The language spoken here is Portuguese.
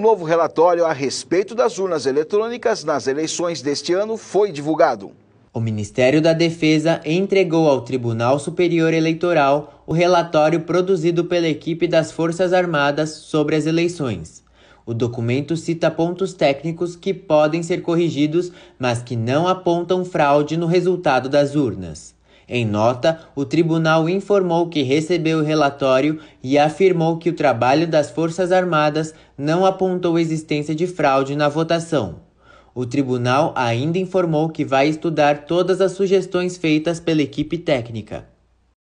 novo relatório a respeito das urnas eletrônicas nas eleições deste ano foi divulgado. O Ministério da Defesa entregou ao Tribunal Superior Eleitoral o relatório produzido pela equipe das Forças Armadas sobre as eleições. O documento cita pontos técnicos que podem ser corrigidos, mas que não apontam fraude no resultado das urnas. Em nota, o tribunal informou que recebeu o relatório e afirmou que o trabalho das Forças Armadas não apontou existência de fraude na votação. O tribunal ainda informou que vai estudar todas as sugestões feitas pela equipe técnica.